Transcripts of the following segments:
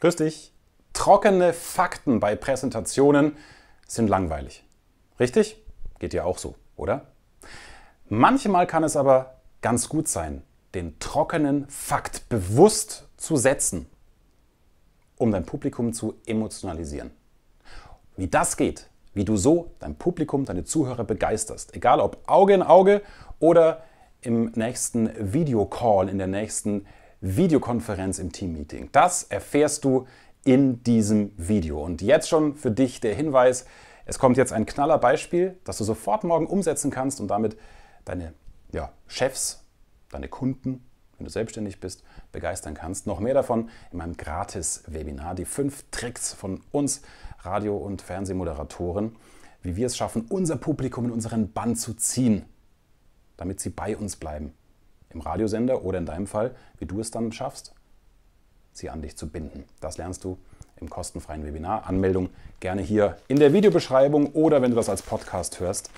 Grüß dich. Trockene Fakten bei Präsentationen sind langweilig. Richtig? Geht dir auch so, oder? Manchmal kann es aber ganz gut sein, den trockenen Fakt bewusst zu setzen, um dein Publikum zu emotionalisieren. Wie das geht, wie du so dein Publikum, deine Zuhörer begeisterst, egal ob Auge in Auge oder im nächsten Videocall, in der nächsten Videokonferenz im Teammeeting. Das erfährst du in diesem Video. Und jetzt schon für dich der Hinweis, es kommt jetzt ein knaller Beispiel, das du sofort morgen umsetzen kannst und damit deine ja, Chefs, deine Kunden, wenn du selbstständig bist, begeistern kannst. Noch mehr davon in meinem Gratis-Webinar, die fünf Tricks von uns Radio- und Fernsehmoderatoren, wie wir es schaffen, unser Publikum in unseren Bann zu ziehen, damit sie bei uns bleiben im Radiosender oder in deinem Fall, wie du es dann schaffst, sie an dich zu binden. Das lernst du im kostenfreien Webinar. Anmeldung gerne hier in der Videobeschreibung oder wenn du das als Podcast hörst,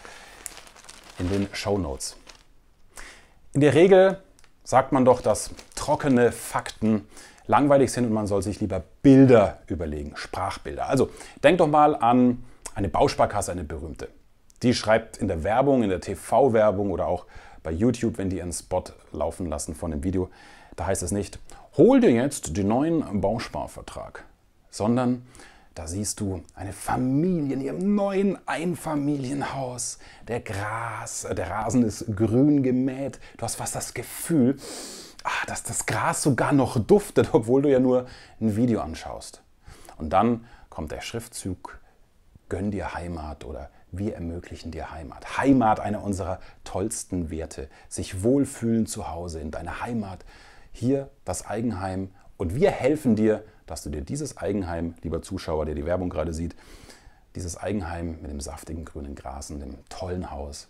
in den Show Notes. In der Regel sagt man doch, dass trockene Fakten langweilig sind und man soll sich lieber Bilder überlegen, Sprachbilder. Also denk doch mal an eine Bausparkasse, eine berühmte. Die schreibt in der Werbung, in der TV-Werbung oder auch bei YouTube, wenn die einen Spot laufen lassen von dem Video, da heißt es nicht, hol dir jetzt den neuen Bausparvertrag, sondern da siehst du eine Familie in ihrem neuen Einfamilienhaus. Der Gras, der Rasen ist grün gemäht. Du hast fast das Gefühl, ah, dass das Gras sogar noch duftet, obwohl du ja nur ein Video anschaust. Und dann kommt der Schriftzug Gönn dir Heimat oder wir ermöglichen dir Heimat. Heimat, einer unserer tollsten Werte. Sich wohlfühlen zu Hause, in deiner Heimat. Hier das Eigenheim. Und wir helfen dir, dass du dir dieses Eigenheim, lieber Zuschauer, der die Werbung gerade sieht, dieses Eigenheim mit dem saftigen grünen Gras und dem tollen Haus,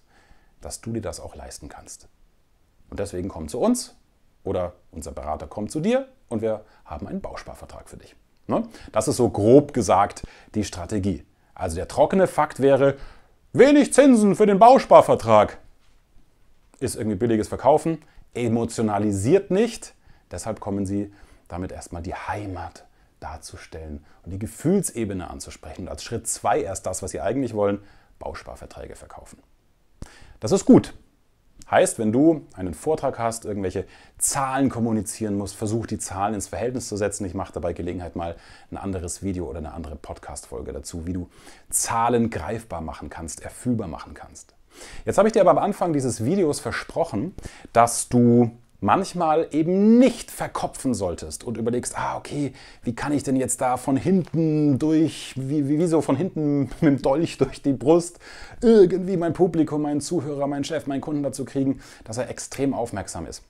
dass du dir das auch leisten kannst. Und deswegen komm zu uns oder unser Berater kommt zu dir und wir haben einen Bausparvertrag für dich. Ne? Das ist so grob gesagt die Strategie. Also der trockene Fakt wäre, wenig Zinsen für den Bausparvertrag. Ist irgendwie billiges Verkaufen, emotionalisiert nicht. Deshalb kommen sie damit erstmal die Heimat darzustellen und die Gefühlsebene anzusprechen. Und als Schritt 2 erst das, was sie eigentlich wollen, Bausparverträge verkaufen. Das ist gut. Heißt, wenn du einen Vortrag hast, irgendwelche Zahlen kommunizieren musst, versuch die Zahlen ins Verhältnis zu setzen. Ich mache dabei Gelegenheit mal ein anderes Video oder eine andere Podcast-Folge dazu, wie du Zahlen greifbar machen kannst, erfühlbar machen kannst. Jetzt habe ich dir aber am Anfang dieses Videos versprochen, dass du manchmal eben nicht verkopfen solltest und überlegst, ah, okay, wie kann ich denn jetzt da von hinten durch, wie, wie, wie so von hinten mit dem Dolch durch die Brust irgendwie mein Publikum, meinen Zuhörer, meinen Chef, meinen Kunden dazu kriegen, dass er extrem aufmerksam ist.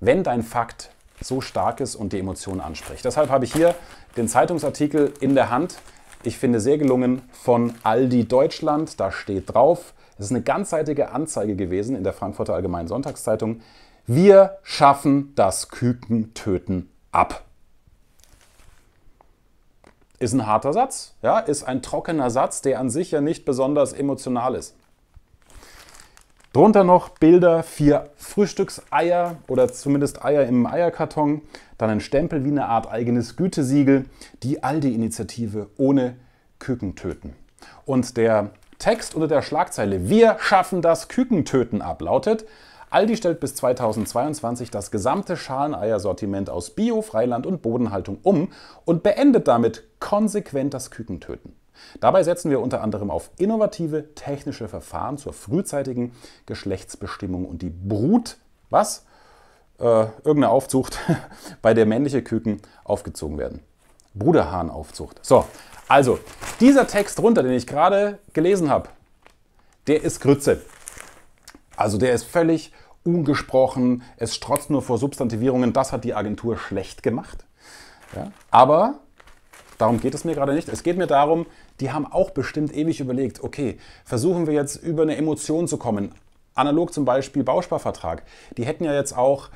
Wenn dein Fakt so stark ist und die Emotionen anspricht. Deshalb habe ich hier den Zeitungsartikel in der Hand. Ich finde sehr gelungen von Aldi Deutschland. Da steht drauf, es ist eine ganzseitige Anzeige gewesen in der Frankfurter Allgemeinen Sonntagszeitung. Wir schaffen das Kükentöten ab. Ist ein harter Satz, ja, ist ein trockener Satz, der an sich ja nicht besonders emotional ist. Drunter noch Bilder, vier Frühstückseier oder zumindest Eier im Eierkarton, dann ein Stempel wie eine Art eigenes Gütesiegel, die Aldi-Initiative ohne Küken töten. Und der Text unter der Schlagzeile Wir schaffen das Kükentöten ab lautet, Aldi stellt bis 2022 das gesamte Schaleneiersortiment aus Bio, Freiland und Bodenhaltung um und beendet damit konsequent das Kükentöten. Dabei setzen wir unter anderem auf innovative technische Verfahren zur frühzeitigen Geschlechtsbestimmung und die Brut, was? Äh, irgendeine Aufzucht, bei der männliche Küken aufgezogen werden. Bruderhahnaufzucht. So, also dieser Text runter, den ich gerade gelesen habe, der ist Grütze. Also der ist völlig ungesprochen, es strotzt nur vor Substantivierungen, das hat die Agentur schlecht gemacht. Ja? Aber darum geht es mir gerade nicht. Es geht mir darum, die haben auch bestimmt ewig überlegt, okay, versuchen wir jetzt über eine Emotion zu kommen. Analog zum Beispiel Bausparvertrag. Die hätten ja jetzt auch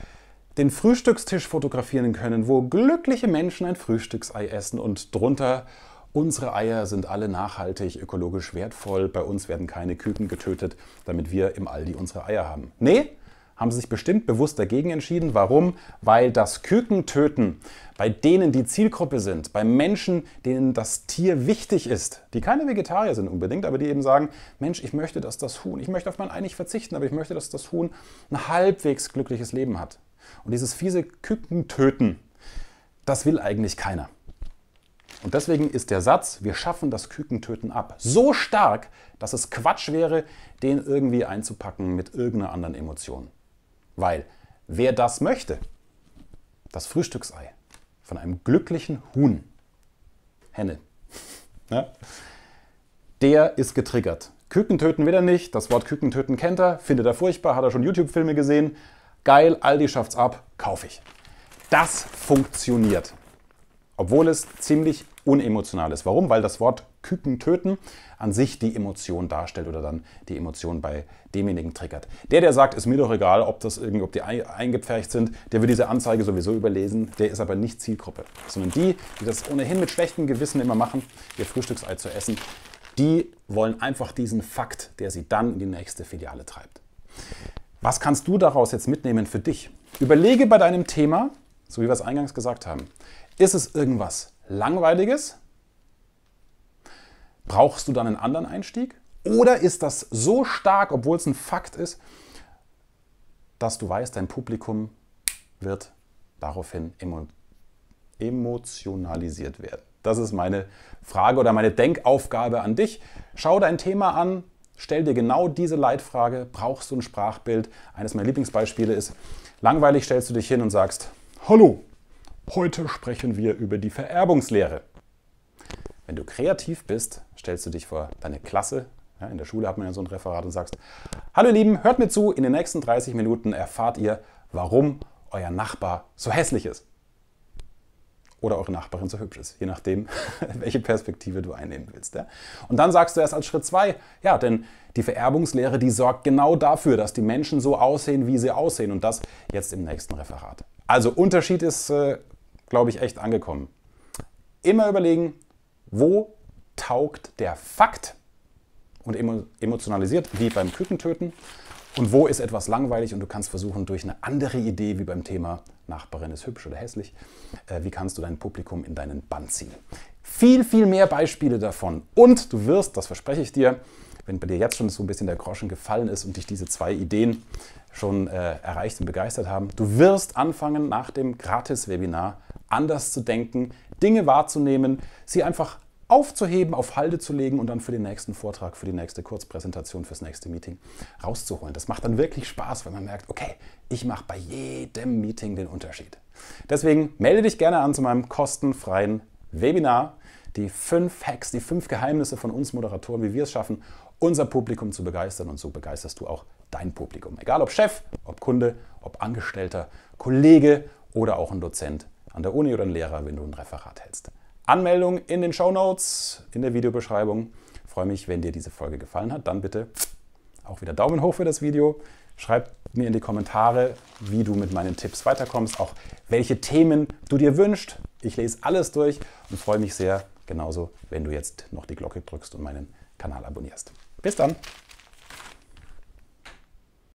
den Frühstückstisch fotografieren können, wo glückliche Menschen ein Frühstücksei essen und drunter Unsere Eier sind alle nachhaltig, ökologisch wertvoll. Bei uns werden keine Küken getötet, damit wir im Aldi unsere Eier haben. Nee, haben sie sich bestimmt bewusst dagegen entschieden. Warum? Weil das Kükentöten bei denen die Zielgruppe sind, bei Menschen, denen das Tier wichtig ist, die keine Vegetarier sind unbedingt, aber die eben sagen, Mensch, ich möchte, dass das Huhn, ich möchte auf mein Ei nicht verzichten, aber ich möchte, dass das Huhn ein halbwegs glückliches Leben hat. Und dieses fiese Kükentöten, das will eigentlich keiner. Und deswegen ist der Satz, wir schaffen das Kükentöten ab, so stark, dass es Quatsch wäre, den irgendwie einzupacken mit irgendeiner anderen Emotion. Weil wer das möchte, das Frühstücksei von einem glücklichen Huhn, Henne, ne, der ist getriggert. Küken töten will er nicht, das Wort Küken töten kennt er, findet er furchtbar, hat er schon YouTube-Filme gesehen. Geil, Aldi schafft's ab, kaufe ich. Das funktioniert. Obwohl es ziemlich unemotional ist. Warum? Weil das Wort Küken töten, an sich die Emotion darstellt oder dann die Emotion bei demjenigen triggert. Der, der sagt, ist mir doch egal, ob das irgendwie, ob die eingepfercht sind, der wird diese Anzeige sowieso überlesen, der ist aber nicht Zielgruppe. Sondern die, die das ohnehin mit schlechtem Gewissen immer machen, ihr Frühstücksei zu essen, die wollen einfach diesen Fakt, der sie dann in die nächste Filiale treibt. Was kannst du daraus jetzt mitnehmen für dich? Überlege bei deinem Thema, so wie wir es eingangs gesagt haben, ist es irgendwas Langweiliges, Brauchst du dann einen anderen Einstieg? Oder ist das so stark, obwohl es ein Fakt ist, dass du weißt, dein Publikum wird daraufhin emo emotionalisiert werden? Das ist meine Frage oder meine Denkaufgabe an dich. Schau dein Thema an, stell dir genau diese Leitfrage, brauchst du ein Sprachbild? Eines meiner Lieblingsbeispiele ist, langweilig stellst du dich hin und sagst, hallo, heute sprechen wir über die Vererbungslehre. Wenn du kreativ bist, stellst du dich vor deine Klasse. Ja, in der Schule hat man ja so ein Referat und sagst, hallo ihr Lieben, hört mir zu, in den nächsten 30 Minuten erfahrt ihr, warum euer Nachbar so hässlich ist. Oder eure Nachbarin so hübsch ist, je nachdem, welche Perspektive du einnehmen willst. Ja? Und dann sagst du erst als Schritt zwei, ja, denn die Vererbungslehre, die sorgt genau dafür, dass die Menschen so aussehen, wie sie aussehen. Und das jetzt im nächsten Referat. Also Unterschied ist, äh, glaube ich, echt angekommen. Immer überlegen, wo taugt der Fakt und emotionalisiert, wie beim Kükentöten? Und wo ist etwas langweilig und du kannst versuchen, durch eine andere Idee, wie beim Thema Nachbarin ist hübsch oder hässlich, äh, wie kannst du dein Publikum in deinen Bann ziehen? Viel, viel mehr Beispiele davon. Und du wirst, das verspreche ich dir, wenn bei dir jetzt schon so ein bisschen der Groschen gefallen ist und dich diese zwei Ideen schon äh, erreicht und begeistert haben, du wirst anfangen, nach dem Gratis-Webinar anders zu denken, Dinge wahrzunehmen, sie einfach aufzuheben, auf Halde zu legen und dann für den nächsten Vortrag, für die nächste Kurzpräsentation, fürs nächste Meeting rauszuholen. Das macht dann wirklich Spaß, wenn man merkt, okay, ich mache bei jedem Meeting den Unterschied. Deswegen melde dich gerne an zu meinem kostenfreien Webinar. Die fünf Hacks, die fünf Geheimnisse von uns Moderatoren, wie wir es schaffen, unser Publikum zu begeistern und so begeisterst du auch dein Publikum. Egal ob Chef, ob Kunde, ob Angestellter, Kollege oder auch ein Dozent an der Uni oder ein Lehrer, wenn du ein Referat hältst. Anmeldung in den Show Notes, in der Videobeschreibung. Ich freue mich, wenn dir diese Folge gefallen hat. Dann bitte auch wieder Daumen hoch für das Video. Schreib mir in die Kommentare, wie du mit meinen Tipps weiterkommst, auch welche Themen du dir wünschst. Ich lese alles durch und freue mich sehr, genauso, wenn du jetzt noch die Glocke drückst und meinen Kanal abonnierst. Bis dann.